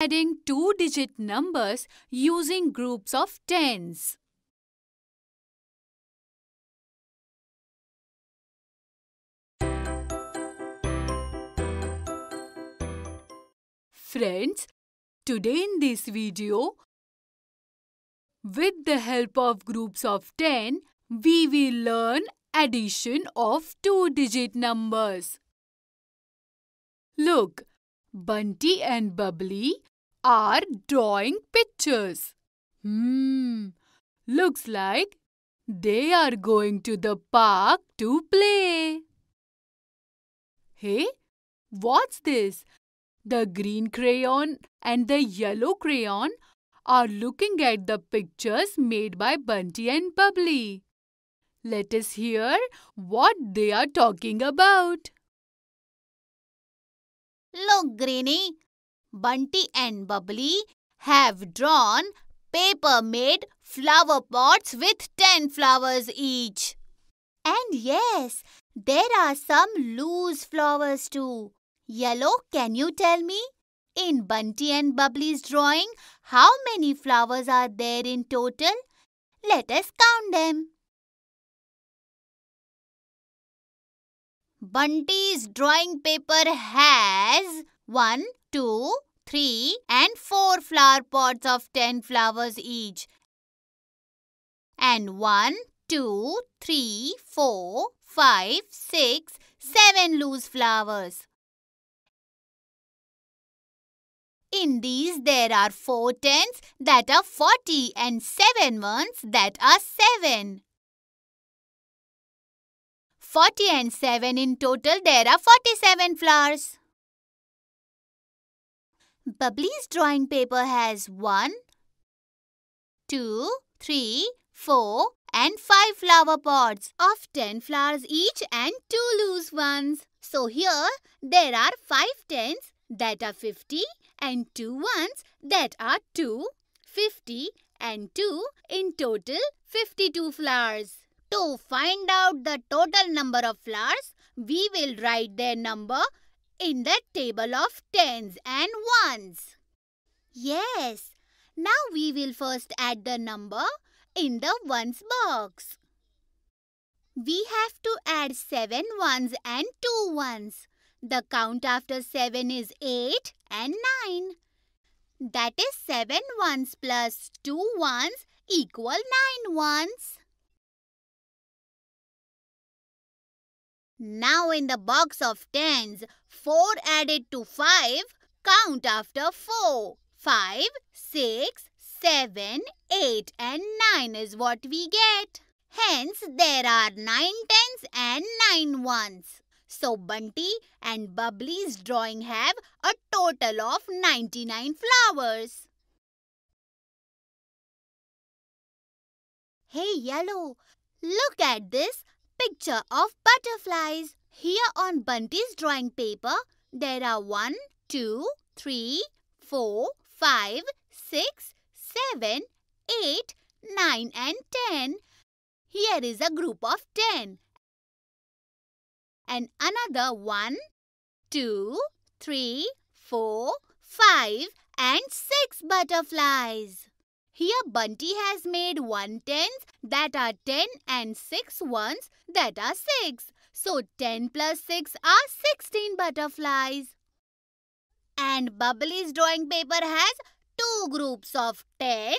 adding two-digit numbers using groups of tens. Friends, today in this video, with the help of groups of 10, we will learn addition of two-digit numbers. Look, Bunty and Bubbly are drawing pictures. Hmm, looks like they are going to the park to play. Hey, what's this? The green crayon and the yellow crayon are looking at the pictures made by Bunty and Bubbly. Let us hear what they are talking about. Look, Greenie. Bunty and Bubbly have drawn paper-made flower pots with 10 flowers each. And yes, there are some loose flowers too. Yellow, can you tell me? In Bunty and Bubbly's drawing, how many flowers are there in total? Let us count them. Bunty's drawing paper has 1, 2, 3 and 4 flower pots of 10 flowers each. And 1, 2, 3, 4, 5, 6, 7 loose flowers. In these there are 4 tens that are 40 and 7 ones that are 7. 40 and 7 in total there are 47 flowers. Bubbly's drawing paper has one, two, three, four, and 5 flower pots of 10 flowers each and 2 loose ones. So here there are 5 tens that are 50 and 2 ones that are 2, 50 and 2 in total 52 flowers. To find out the total number of flowers, we will write their number in the table of tens and ones. Yes, now we will first add the number in the ones box. We have to add seven ones and two ones. The count after 7 is 8 and 9. That is 7 ones plus 2 ones equal 9 ones. Now in the box of tens, 4 added to 5, count after 4. 5, 6, 7, 8 and 9 is what we get. Hence, there are 9 tens and 9 ones. So, Bunty and Bubbly's drawing have a total of 99 flowers. Hey, Yellow, look at this picture of butterflies. Here on Bunty's drawing paper, there are one, two, three, four, five, six, seven, eight, nine, and 10. Here is a group of 10. And another one, two, three, four, five, and 6 butterflies. Here Bunty has made 1 tens that are 10 and 6 ones that are 6. So 10 plus 6 are 16 butterflies. And Bubbly's drawing paper has two groups of 10s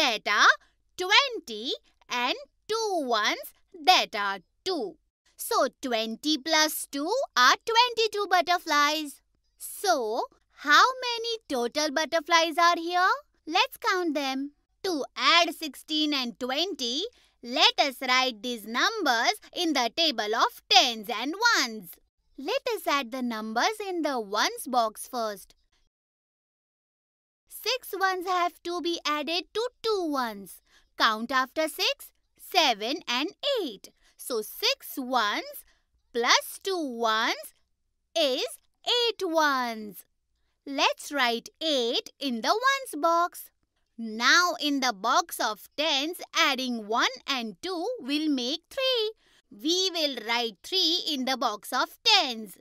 that are 20 and two ones that are 2. So 20 plus 2 are 22 butterflies. So how many total butterflies are here? Let's count them to add 16 and 20, let us write these numbers in the table of tens and ones. Let us add the numbers in the ones box first. Six ones have to be added to two ones. Count after six, seven and eight. So six ones plus two ones is eight ones. Let's write eight in the ones box. Now in the box of tens, adding 1 and 2 will make 3. We will write 3 in the box of tens.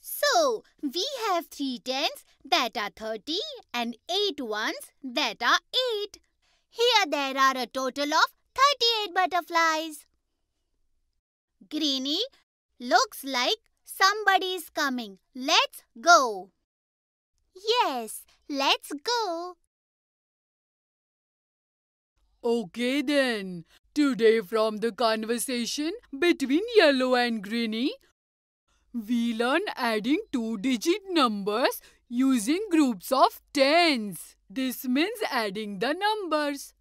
So, we have 3 tens that are 30 and 8 ones that are 8. Here there are a total of 38 butterflies. Greenie, looks like somebody is coming. Let's go. Yes, let's go. Okay then. Today from the conversation between Yellow and Greeny, we learn adding two-digit numbers using groups of tens. This means adding the numbers.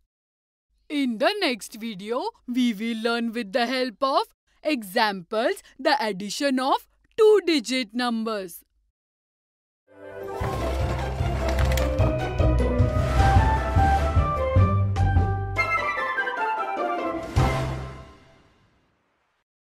In the next video, we will learn with the help of examples the addition of two-digit numbers.